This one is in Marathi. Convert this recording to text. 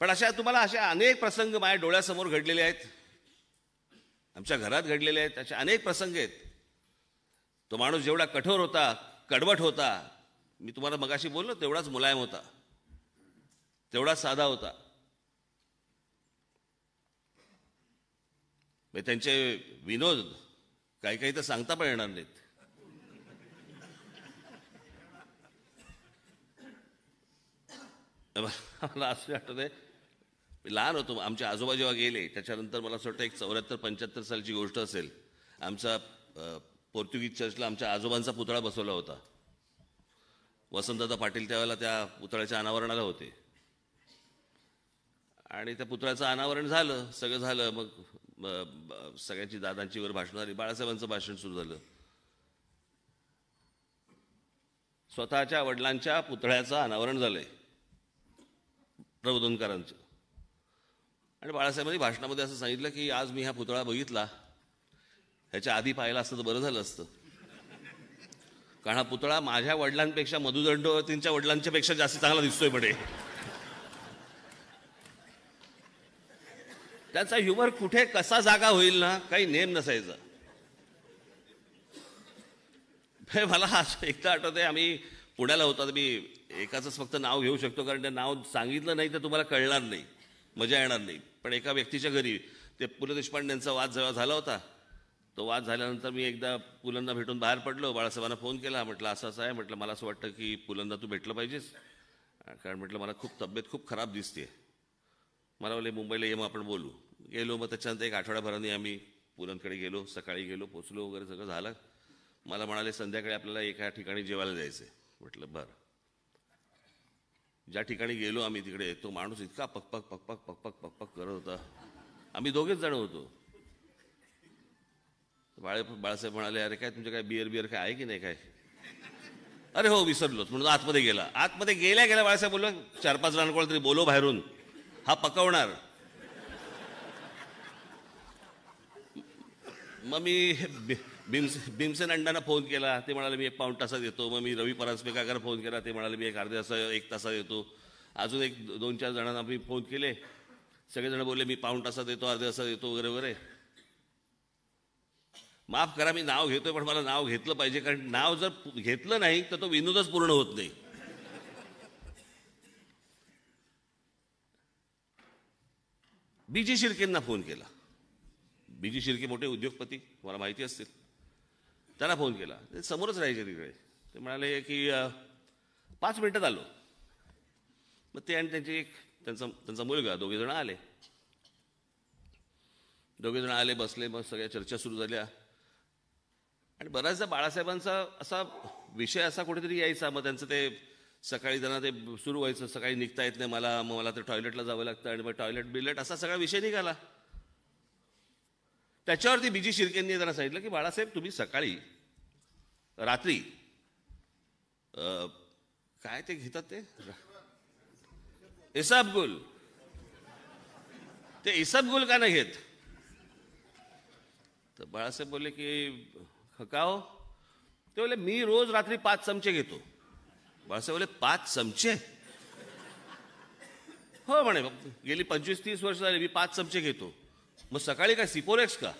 पण अशा तुम्हाला अशा अनेक प्रसंग माझ्या डोळ्यासमोर घडलेले आहेत आमच्या घरात घडलेले आहेत असे अनेक प्रसंग आहेत तो माणूस जेवढा कठोर होता कडवट होता मी तुम्हाला मगाशी बोललो तेवढाच मुलायम होता तेवढाच साधा होता म्हणजे त्यांचे विनोद काही काही तर सांगता पण येणार नाहीत मला असं वाटतं लहान होतो आमच्या आजोबा जेव्हा गेले त्याच्यानंतर मला असं वाटतं एक चौऱ्याहत्तर पंच्याहत्तर सालची गोष्ट असेल आमचा पोर्तुगीज चर्चला आमच्या आजोबांचा पुतळा बसवला होता वसंतदादा पाटील त्यावेळेला त्या पुतळ्याच्या अनावरणाला होते आणि त्या पुतळ्याचं अनावरण झालं सगळं झालं मग सगळ्यांची दादांची वर भाषण झाली बाळासाहेबांचं भाषण सुरू झालं स्वतःच्या वडिलांच्या पुतळ्याचं अनावरण झालंय प्रबोधनकारांचं आणि बाळासाहेबांनी भाषणामध्ये असं सांगितलं की आज मी हा पुतळा बघितला ह्याच्या आधी पाहिला असतं तर बरं झालं असतं कारण हा पुतळा माझ्या वडिलांपेक्षा मधुदंडवतींच्या वडिलांच्या पेक्षा जास्त चांगला दिसतोय म्हणे त्याचा ह्युमर कुठे कसा जागा होईल ना काही नेम नसायचा मला एकदा आठवत आहे आम्ही पुण्याला होता तर मी एकाचंच फक्त नाव घेऊ शकतो कारण ते नाव सांगितलं नाही तर तुम्हाला कळणार नाही मजा येणार नाही पण एका व्यक्तीच्या घरी ते पु ल देशपांडेंचा वाद जेव्हा झाला होता तो वाद झाल्यानंतर मी एकदा पुलंदा भेटून बाहेर पडलो बाळासाहेबांना फोन केला म्हटलं असं असं आहे म्हटलं मला असं वाटतं की पुलंदा तू भेटलं पाहिजेस कारण म्हटलं मला खूप तब्येत खूप खराब दिसते मला म्हणजे मुंबईला ये मग आपण बोलू गेलो मग त्याच्यानंतर एक आठवड्याभराने आम्ही पुलंदकडे गेलो सकाळी गेलो पोचलो वगैरे सगळं झालं मला म्हणाले संध्याकाळी आपल्याला एका ठिकाणी जेवायला जायचं आहे म्हटलं बरं ज्या ठिकाणी गेलो आम्ही तिकडे तो माणूस इतका पकपक पकपक पकपक पकपक करत होता आम्ही दोघेच जण होतो बाळे बाळासाहेब म्हणाले अरे काय तुमच्या काय बिअर बिअर काय आहे की नाही काय अरे हो विसरलोच म्हणून आतमध्ये गेला आतमध्ये गेल्या गेल्या बाळासाहेब बोललो चार पाच जण कोणाला तरी बोलो बाहेरून हा पकवणार मग मी भीमसे भीमसेन अंडांना फोन केला ते म्हणाले मी एक पाऊण तासात येतो मग मी रवी परांजपेकाकर फोन केला ते म्हणाले मी एक अर्ध्या तास एक तासात येतो अजून एक दोन चार जणांना मी फोन केले सगळेजण बोलले मी पाऊण तासात येतो अर्ध्या तासात येतो वगैरे वगैरे माफ करा मी नाव घेतोय पण मला नाव घेतलं पाहिजे कारण नाव जर घेतलं नाही तर तो विनोदच पूर्ण होत नाही बी जी शिर्केंना फोन केला बी जी शिर्के मोठे उद्योगपती तुम्हाला माहिती असतील त्यांना फोन केला ते समोरच राहायचे तिकडे ते म्हणाले की पाच मिनिटात आलो मग ते आणि त्यांची एक त्यांचा त्यांचा मुलगा दोघे जण आले दोघे जण आले बसले मग सगळ्या चर्चा सुरू झाल्या आणि बऱ्याचदा बाळासाहेबांचा असा विषय असा कुठेतरी यायचा मग त्यांचं ते सकाळी त्यांना ते सुरू व्हायचं सकाळी निघता येत नाही मला मग मला तर टॉयलेटला जावं लागतं आणि मग टॉयलेट बिलेट असा सगळा विषय निघाला त्याच्यावरती बीजी शिर्केंनी त्यांना सांगितलं की बाळासाहेब तुम्ही सकाळी रात्री काय ते घेतात ते इसाब गुल ते इसाब गुल का नाही घेत तर बाळासाहेब बोलले की खकाओ ते बोलले मी रोज रात्री पाच चमचे घेतो बाळासाहेब बोले पाच चमचे हो म्हणे गेली पंचवीस तीस वर्ष झाली मी पाच चमचे घेतो मग सकाळी काय सिपोरेक्स का